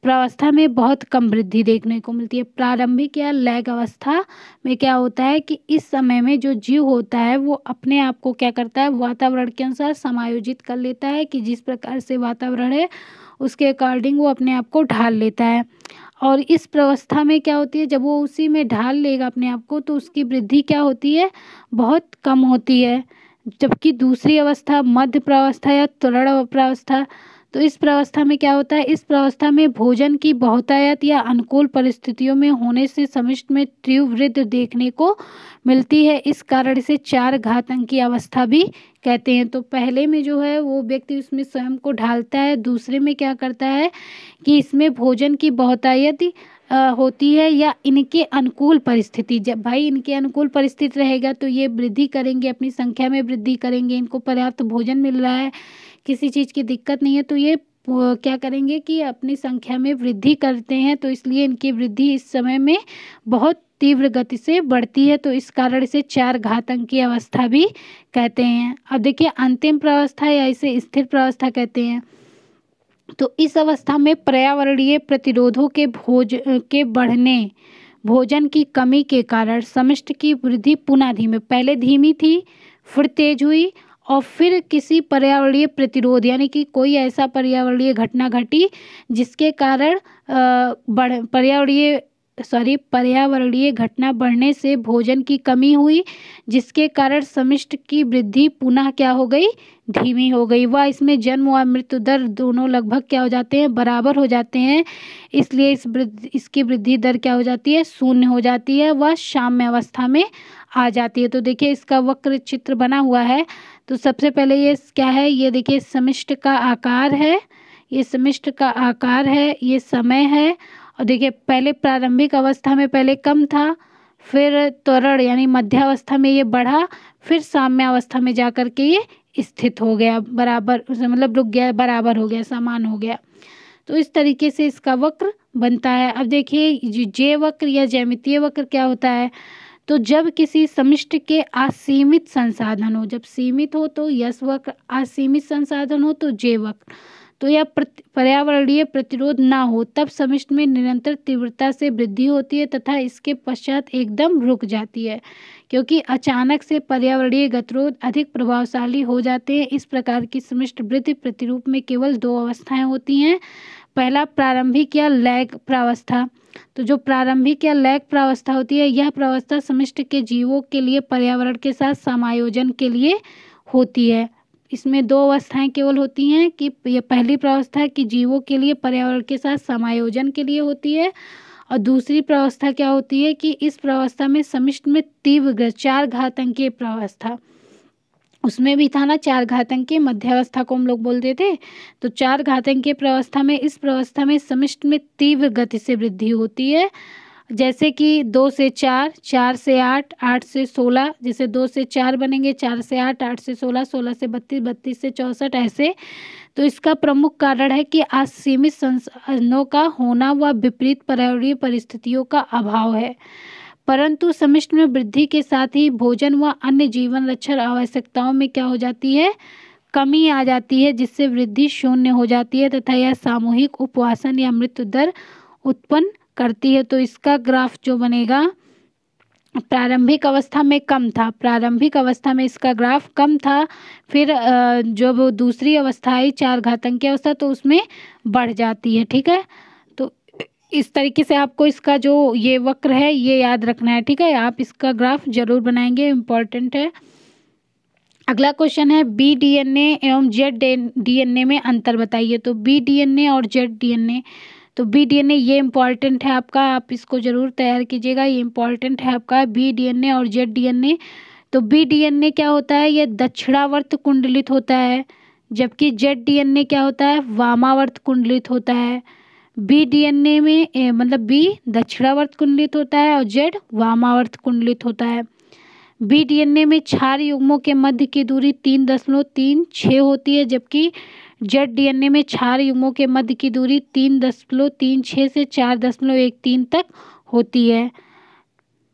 S1: प्रावस्था में बहुत कम वृद्धि देखने को मिलती है प्रारंभिक या लैग अवस्था में क्या होता है कि इस समय में जो जीव होता है वो अपने आप को क्या करता है वातावरण के अनुसार समायोजित कर लेता है कि जिस प्रकार से वातावरण है उसके अकॉर्डिंग वो अपने आप को ढाल लेता है और इस प्रवस्था में क्या होती है जब वो उसी में ढाल लेगा अपने आप को तो उसकी वृद्धि क्या होती है बहुत कम होती है जबकि दूसरी अवस्था मध्य प्रावस्था या तरण प्रावस्था तो इस प्रावस्था में क्या होता है इस प्रावस्था में भोजन की बहुतायत या अनुकूल परिस्थितियों में होने से समिष्ट में तीव्र वृद्ध देखने को मिलती है इस कारण से चार घात की अवस्था भी कहते हैं तो पहले में जो है वो व्यक्ति उसमें स्वयं को ढालता है दूसरे में क्या करता है कि इसमें भोजन की बहुतायत होती है या इनके अनुकूल परिस्थिति जब भाई इनके अनुकूल परिस्थिति रहेगा तो ये वृद्धि करेंगे अपनी संख्या में वृद्धि करेंगे इनको पर्याप्त भोजन मिल रहा है किसी चीज़ की दिक्कत नहीं है तो ये क्या करेंगे कि अपनी संख्या में वृद्धि करते हैं तो इसलिए इनकी वृद्धि इस समय में बहुत तीव्र गति से बढ़ती है तो इस कारण इसे चार घातंकी अवस्था भी कहते हैं अब देखिए अंतिम प्रावस्था या इसे स्थिर प्रावस्था कहते हैं तो इस अवस्था में पर्यावरणीय प्रतिरोधों के भोज के बढ़ने भोजन की कमी के कारण समिष्ट की वृद्धि पुनः धीमे पहले धीमी थी फिर तेज हुई और फिर किसी पर्यावरणीय प्रतिरोध यानी कि कोई ऐसा पर्यावरणीय घटना घटी जिसके कारण पर्यावरणीय सॉरी पर्यावरणीय घटना बढ़ने से भोजन की कमी हुई जिसके कारण समिष्ट की वृद्धि पुनः क्या हो गई धीमी हो गई वह इसमें जन्म व मृत्यु दर दोनों लगभग क्या हो जाते हैं बराबर हो जाते हैं इसलिए इस वृद्धि इसकी वृद्धि दर क्या हो जाती है शून्य हो जाती है वह शाम्य अवस्था में आ जाती है तो देखिए इसका वक्र चित्र बना हुआ है तो सबसे पहले ये क्या है ये देखिए समिष्ट का आकार है ये समिष्ट का आकार है ये समय है और देखिए पहले प्रारंभिक अवस्था में पहले कम था फिर त्वरण यानी मध्यावस्था में ये बढ़ा फिर साम्यावस्था में जा कर के ये स्थित हो गया बराबर मतलब रुक गया बराबर हो गया समान हो गया तो इस तरीके से इसका वक्र बनता है अब देखिए जे वक्र या जैमितीय वक्र क्या होता है तो जब किसी समिष्ट के असीमित संसाधन हो जब सीमित हो तो यश वक्र असीमित संसाधन हो तो जे वक्र तो यह पर्यावरणीय प्रतिरोध ना हो तब समिष्ट में निरंतर तीव्रता से वृद्धि होती है तथा इसके पश्चात एकदम रुक जाती है क्योंकि अचानक से पर्यावरणीय गतिरोध अधिक प्रभावशाली हो जाते हैं इस प्रकार की समिष्ट वृद्धि प्रतिरूप में केवल दो अवस्थाएँ होती हैं पहला प्रारंभिक या लैग प्रावस्था तो जो प्रारंभिक या लैग प्रावस्था होती है यह प्रावस्था समिष्ट के जीवों के लिए पर्यावरण के साथ समायोजन के लिए होती है इसमें दो अवस्थाएं केवल होती हैं कि यह पहली प्रावस्था कि जीवों के लिए पर्यावरण के साथ समायोजन के लिए होती है और दूसरी प्रावस्था क्या होती है कि इस प्रावस्था में समिष्ट में तीव्र चार घातंकीय प्रावस्था उसमें भी था ना चार घातंकीय मध्यावस्था को हम लोग बोलते थे तो चार घातंकीय प्रावस्था प्रवस्था में इस प्रवस्था में समिष्ट में तीव्र गति से वृद्धि होती है जैसे कि दो से चार चार से आठ आठ से सोलह जैसे दो से चार बनेंगे चार से आठ आठ से सोलह सोलह से बत्तीस बत्तीस से चौंसठ ऐसे तो इसका प्रमुख कारण है कि आज सीमित संसाधनों का होना व विपरीत पर्यावरणीय परिस्थितियों का अभाव है परंतु समिष्ट में वृद्धि के साथ ही भोजन व अन्य जीवन रक्षण आवश्यकताओं में क्या हो जाती है कमी आ जाती है जिससे वृद्धि शून्य हो जाती है तथा यह सामूहिक उपवासन या मृत्यु दर उत्पन्न करती है तो इसका ग्राफ जो बनेगा प्रारंभिक अवस्था में कम था प्रारंभिक अवस्था में इसका ग्राफ कम था फिर जब दूसरी अवस्था आई चार घातंक की अवस्था तो उसमें बढ़ जाती है ठीक है तो इस तरीके से आपको इसका जो ये वक्र है ये याद रखना है ठीक है आप इसका ग्राफ जरूर बनाएंगे इम्पॉर्टेंट है अगला क्वेश्चन है बी डीएनए एवं जेड डीएनए में अंतर बताइए तो बी डी और जेड डीएनए तो बी डी एन ए ये इम्पॉर्टेंट है आपका आप इसको ज़रूर तैयार कीजिएगा ये इम्पॉर्टेंट है आपका बी डी एन ए और जेड डी एन ए तो बी डी एन ए क्या होता है ये दक्षिणावर्त कुंडलित होता है जबकि जेड डी एन ए क्या होता है वामावर्त कुंडलित होता है बी डी एन ए में ए, मतलब बी दक्षिणावर्त कुंडलित होता है और जेड वामावर्त कुंडलित होता है बी डी एन ए में क्षार युग्मों के मध्य की दूरी तीन दशमलव तीन छः होती है जबकि जेड डीएनए में क्षार युग्मों के मध्य की दूरी तीन दशमलव तीन छः से चार दशमलव एक तीन तक होती है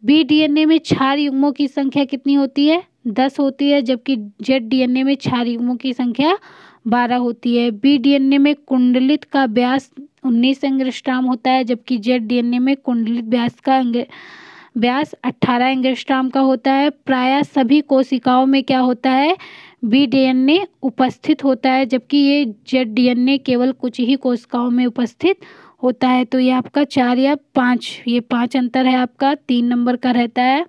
S1: बी डीएनए में क्षार युग्मों की संख्या कितनी होती है दस होती है जबकि जेड डीएनए में क्षार युग्मों की संख्या बारह होती है बी डीएनए में कुंडलित का व्यास उन्नीस एंग्रेस्ट्राम होता है जबकि जेड डीएनए में कुंडलित व्यास का व्यास अट्ठारह एंग्रेस्ट्राम का होता है प्रायः सभी कोशिकाओं में क्या होता है बी डीएनए उपस्थित होता है जबकि ये जेड डीएनए केवल कुछ ही कोशिकाओं में उपस्थित होता है तो ये आपका चार या पाँच ये पाँच अंतर है आपका तीन नंबर का रहता है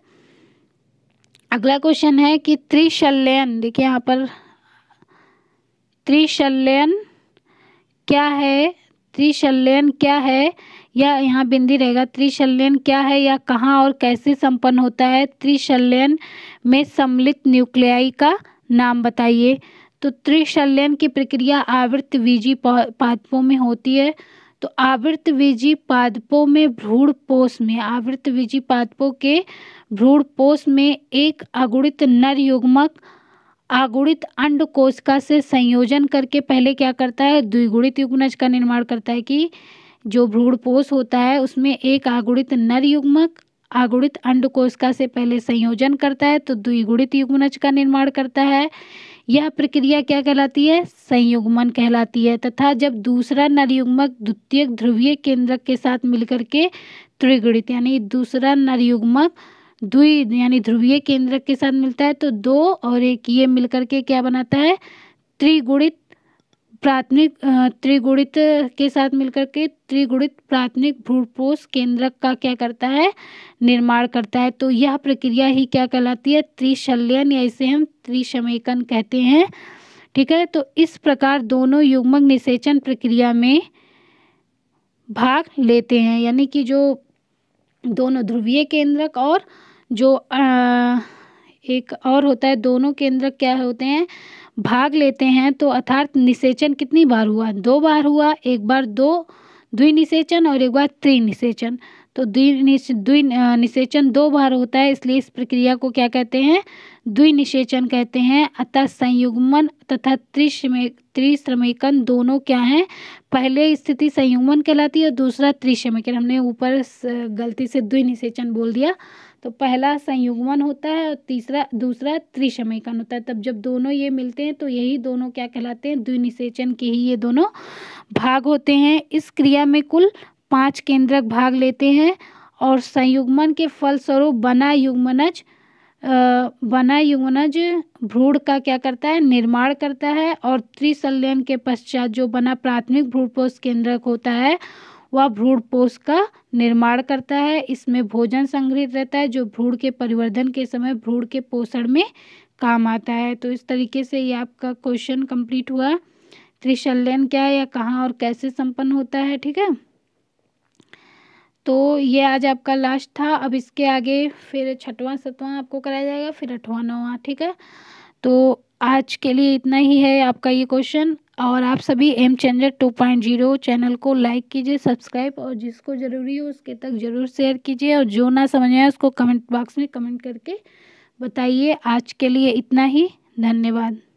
S1: अगला क्वेश्चन है कि त्रिशल्यन देखिए यहाँ पर त्रिशल्यन क्या है त्रिशल्यन क्या है या यहाँ बिंदी रहेगा त्रिशल्यन क्या है या कहाँ और कैसे संपन्न होता है त्रिशल्यन में सम्मिलित न्यूक्लियाई का नाम बताइए तो त्रिशल्यन की प्रक्रिया आवृत बीजी पादपों में होती है तो आवृत बीजी पादपों में भ्रूण पोष में आवृत बीजी पादपों के भ्रूण पोष में एक अगुणित नर युग्मक आगुणित अंड कोशिका से संयोजन करके पहले क्या करता है द्विगुणित युग्मज का निर्माण करता है कि जो भ्रूण पोष होता है उसमें एक आगुणित नर युग्मक आगुणित कोशिका से पहले संयोजन करता है तो द्विगुणित युग्मनज का निर्माण करता है यह प्रक्रिया क्या कहलाती है संयुग्मन कहलाती है तथा जब दूसरा नरयुग्मक द्वितीय ध्रुवीय केंद्रक के साथ मिलकर के त्रिगुणित यानी दूसरा नरयुग्मक द्वि यानी ध्रुवीय केंद्रक के साथ मिलता है तो दो और एक ये मिलकर के क्या बनाता है त्रिगुणित प्राथमिक त्रिगुणित के साथ मिलकर के त्रिगुणित प्राथमिक भ्रूपोष केंद्रक का क्या करता है निर्माण करता है तो यह प्रक्रिया ही क्या कहलाती है त्रिशल्यन या इसे हम त्रिशमेकन कहते हैं ठीक है तो इस प्रकार दोनों युग्मक निषेचन प्रक्रिया में भाग लेते हैं यानी कि जो दोनों ध्रुवीय केंद्रक और जो आ, एक और होता है दोनों केंद्रक क्या होते हैं भाग लेते हैं तो अर्थात निषेचन कितनी बार हुआ दो बार हुआ एक बार दो निषेचन और एक बार निषेचन तो निषेचन दो बार होता है इसलिए इस प्रक्रिया को क्या कहते हैं द्वि निषेचन कहते हैं अतः संयुग्मन तथा त्रिश्रमिक त्रिश्रमिकन दोनों क्या हैं पहले स्थिति संयुग्मन कहलाती है और दूसरा त्रिश्रमिकन हमने ऊपर गलती से द्वि निषेचन बोल दिया तो पहला संयुग्मन होता है और तीसरा दूसरा त्रिसमीकरण होता है तब जब दोनों ये मिलते हैं तो यही दोनों क्या कहलाते हैं द्विनिषेचन के ही ये दोनों भाग होते हैं इस क्रिया में कुल पांच केंद्रक भाग लेते हैं और संयुग्मन के फलस्वरूप बना युग्मनज बना युग्मनज भ्रूण का क्या करता है निर्माण करता है और त्रिसल्यन के पश्चात जो बना प्राथमिक भ्रूणपोष केंद्रक होता है वह भ्रूणपोष का निर्माण करता है इसमें भोजन संग्रहित रहता है जो भ्रूण के परिवर्धन के समय भ्रूण के पोषण में काम आता है तो इस तरीके से ये आपका क्वेश्चन कंप्लीट हुआ त्रिशल्यन क्या है या कहाँ और कैसे संपन्न होता है ठीक है तो ये आज आपका लास्ट था अब इसके आगे फिर छठवां सतवां आपको कराया जाएगा फिर अठवां नवा ठीक है तो आज के लिए इतना ही है आपका ये क्वेश्चन और आप सभी M channel two point zero channel को लाइक कीजिए सब्सक्राइब और जिसको ज़रूरी हो उसके तक ज़रूर शेयर कीजिए और जो ना समझ आए उसको कमेंट बॉक्स में कमेंट करके बताइए आज के लिए इतना ही धन्यवाद